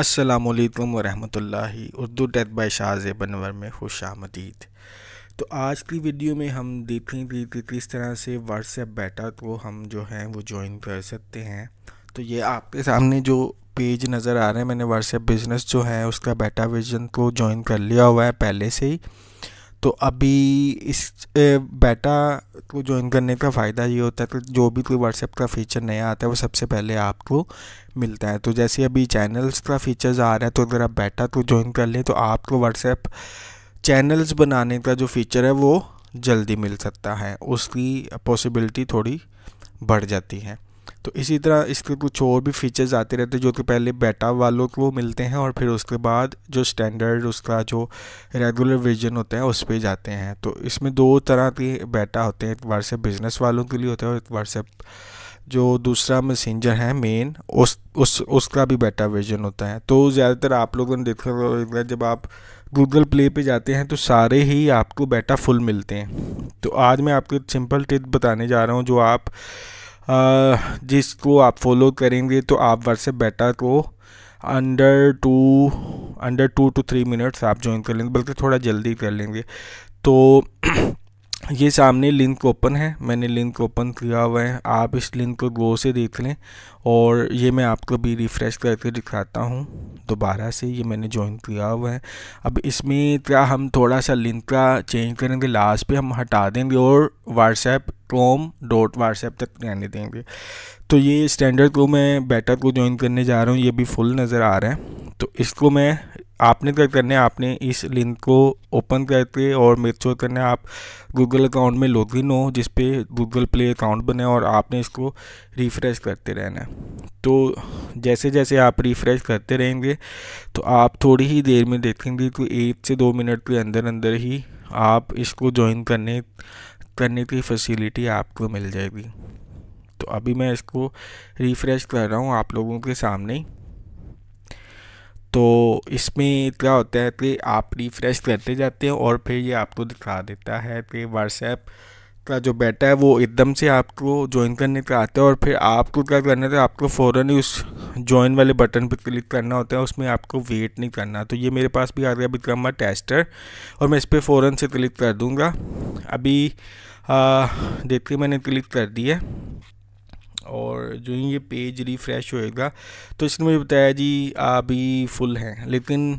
अस्सलाम वालेकुम रहमतुल्लाहि उर्दू टेथ बाय शाहज बनवर में खुश आमदीद तो आज की वीडियो में हम देखेंगे कि किस तरह से व्हाट्सएप बेटा को हम जो हैं वो ज्वाइन कर सकते हैं तो ये आपके सामने जो पेज नज़र आ रहे हैं मैंने व्हाट्सएप बिज़नेस जो है उसका बेटा विजन को ज्वाइन कर लिया हुआ है पहले से ही तो अभी इस बेटा को ज्वाइन करने का फ़ायदा ये होता है कि जो भी कोई व्हाट्सएप का फ़ीचर नया आता है वो सबसे पहले आपको मिलता है तो जैसे अभी चैनल्स का फ़ीचर्स आ रहा है तो अगर आप बेटा को ज्वाइन कर लें तो आपको व्हाट्सएप चैनल्स बनाने का जो फ़ीचर है वो जल्दी मिल सकता है उसकी पॉसिबिलिटी थोड़ी बढ़ जाती है तो इसी तरह इसके कुछ और भी फीचर्स आते रहते हैं जो कि पहले बेटा वालों को मिलते हैं और फिर उसके बाद जो स्टैंडर्ड उसका जो रेगुलर वर्जन होता है उस पर जाते हैं तो इसमें दो तरह के बेटा होते हैं एक व्हाट्सएप बिज़नेस वालों के लिए होता है और एक व्हाट्सएप जो दूसरा मैसेंजर है मेन उस उस उसका भी बेटा वर्जन होता है तो ज़्यादातर आप लोगों ने देखा जब आप गूगल प्ले पे जाते हैं तो सारे ही आपको बेटा फुल मिलते हैं तो आज मैं आपको एक सिंपल टिप बताने जा रहा हूँ जो आप जिसको आप फॉलो करेंगे तो आप वर्से बेटा को under two under two two three minutes आप ज्वाइन कर लेंगे बल्कि थोड़ा जल्दी कर लेंगे तो ये सामने लिंक ओपन है मैंने लिंक ओपन किया हुआ है आप इस लिंक को गो से देख लें और ये मैं आपको भी रिफ़्रेश करके दिखाता हूँ दोबारा से ये मैंने ज्वाइन किया हुआ है अब इसमें क्या हम थोड़ा सा लिंक का चेंज करेंगे लास्ट पे हम हटा देंगे और व्हाट्सएप क्रोम डॉट व्हाट्सएप तक रहने देंगे तो ये स्टैंडर्ड को मैं बेटर को ज्वाइन करने जा रहा हूँ ये भी फुल नज़र आ रहा है तो इसको मैं आपने क्या करना है आपने इस लिंक को ओपन करके और मेक श्योर करना है आप गूगल अकाउंट में लॉग इन हो जिस पे गूगल प्ले अकाउंट बने और आपने इसको रिफ़्रेश करते रहना है तो जैसे जैसे आप रिफ़्रेश करते रहेंगे तो आप थोड़ी ही देर में देखेंगे कि एक से दो मिनट के अंदर अंदर ही आप इसको ज्वाइन करने करने की फैसिलिटी आपको मिल जाएगी तो अभी मैं इसको रिफ़्रेश कर रहा हूँ आप लोगों के सामने तो इसमें क्या होता है कि आप रिफ़्रेश करते जाते हैं और फिर ये आपको दिखा देता है कि व्हाट्सएप का जो बेटा है वो एकदम से आपको ज्वाइन करने का आता है और फिर आपको क्या करना था आपको फ़ौर ही उस ज्वाइन वाले बटन पर क्लिक करना होता है उसमें आपको वेट नहीं करना तो ये मेरे पास भी आ गया बिक्रम टेस्टर और मैं इस पर फ़ौर से क्लिक कर दूँगा अभी देखिए मैंने क्लिक कर दिया और जो ये पेज रिफ़्रेश होएगा तो इसने मुझे बताया जी अभी फुल हैं लेकिन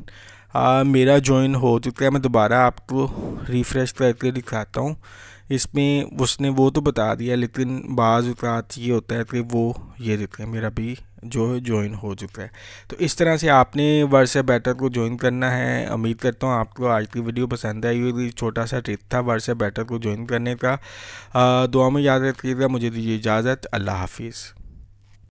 आ, मेरा ज्वाइन हो चुका है मैं दोबारा आपको रिफ़्रेश करके दिखाता हूँ इसमें उसने वो तो बता दिया लेकिन बाज़ अवकात ये होता है कि वो ये देते हैं मेरा भी जो है ज्वाइन हो चुका है तो इस तरह से आपने वर्ष बैटर को ज्वाइन करना है उम्मीद करता हूँ आपको आज की वीडियो पसंद आई होगी छोटा सा ट्रिक था वर्ष बैटर को ज्वाइन करने का दुआ में याद रखिएगा मुझे दीजिए इजाज़त अल्लाह हाफिज़